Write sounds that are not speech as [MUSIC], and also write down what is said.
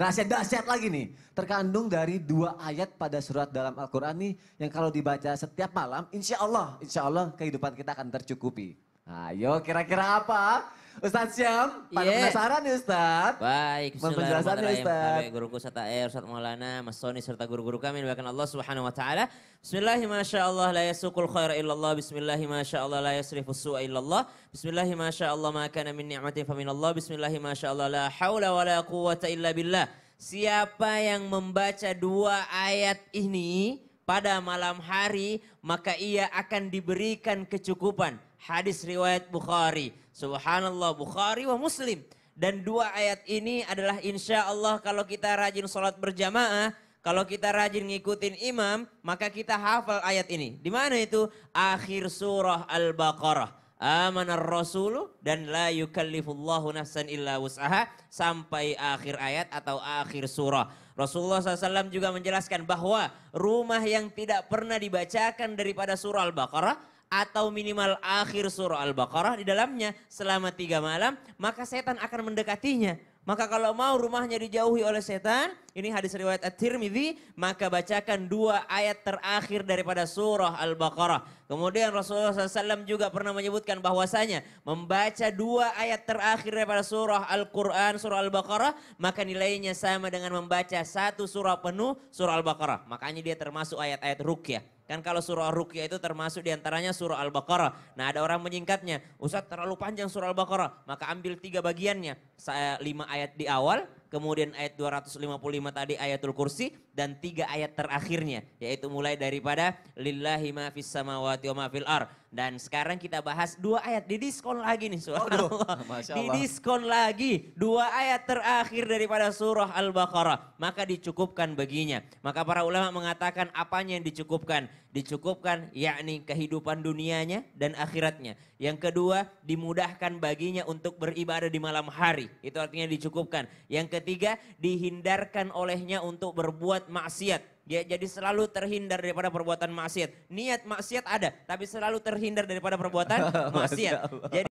rahasia dahsyat lagi nih. Terkandung dari dua ayat pada surat dalam Al-Quran nih. Yang kalau dibaca setiap malam, insya Allah, insya Allah kehidupan kita akan tercukupi. Ayo kira-kira apa? Ustadz Syam, pada yeah. penasaran ya Ustadz? Baik, penjelasannya Ustadz. Guru ya, guruku serta Air, eh, Ustadz Maulana, Mas Soni, serta guru-guru kami dibakan Allah Subhanahu Wa Taala. Bismillahirrahmanirrahim, la yasukul khaira illallah, Bismillahirrahmanirrahim, la yasrifu su'a illallah, Bismillahirrahmanirrahim, ma kana min ni'matin fa minallah, Bismillahirrahmanirrahim, la hawla wa la quwata illa billah. Siapa yang membaca dua ayat ini, pada malam hari maka ia akan diberikan kecukupan. Hadis riwayat Bukhari. Subhanallah Bukhari wa Muslim. Dan dua ayat ini adalah insya Allah kalau kita rajin sholat berjamaah, kalau kita rajin ngikutin imam, maka kita hafal ayat ini. Di mana itu? Akhir surah Al-Baqarah amanar rasul dan la yukallifullahu nafsan illa wus'aha sampai akhir ayat atau akhir surah. Rasulullah SAW juga menjelaskan bahwa rumah yang tidak pernah dibacakan daripada surah Al-Baqarah atau minimal akhir surah Al-Baqarah di dalamnya selama tiga malam, maka setan akan mendekatinya maka kalau mau rumahnya dijauhi oleh setan, ini hadis riwayat At-Tirmidzi, maka bacakan dua ayat terakhir daripada surah Al-Baqarah. Kemudian Rasulullah SAW juga pernah menyebutkan bahwasanya membaca dua ayat terakhir daripada surah Al-Quran, surah Al-Baqarah, maka nilainya sama dengan membaca satu surah penuh surah Al-Baqarah. Makanya dia termasuk ayat-ayat rukyah. Kan kalau surah rukyah itu termasuk diantaranya surah Al-Baqarah. Nah ada orang menyingkatnya, Ustaz terlalu panjang surah Al-Baqarah, maka ambil tiga bagiannya. Saya lima ayat di awal, kemudian ayat 255 tadi ayatul kursi dan tiga ayat terakhirnya yaitu mulai daripada lillahi ma fis samawati wa ma fil ar dan sekarang kita bahas dua ayat di diskon lagi nih surah di diskon lagi dua ayat terakhir daripada surah al-baqarah maka dicukupkan baginya maka para ulama mengatakan apanya yang dicukupkan dicukupkan yakni kehidupan dunianya dan akhiratnya yang kedua dimudahkan baginya untuk beribadah di malam hari itu artinya dicukupkan yang ke ketiga dihindarkan olehnya untuk berbuat maksiat. Ya, jadi selalu terhindar daripada perbuatan maksiat. Niat maksiat ada, tapi selalu terhindar daripada perbuatan [LAUGHS] maksiat. Jadi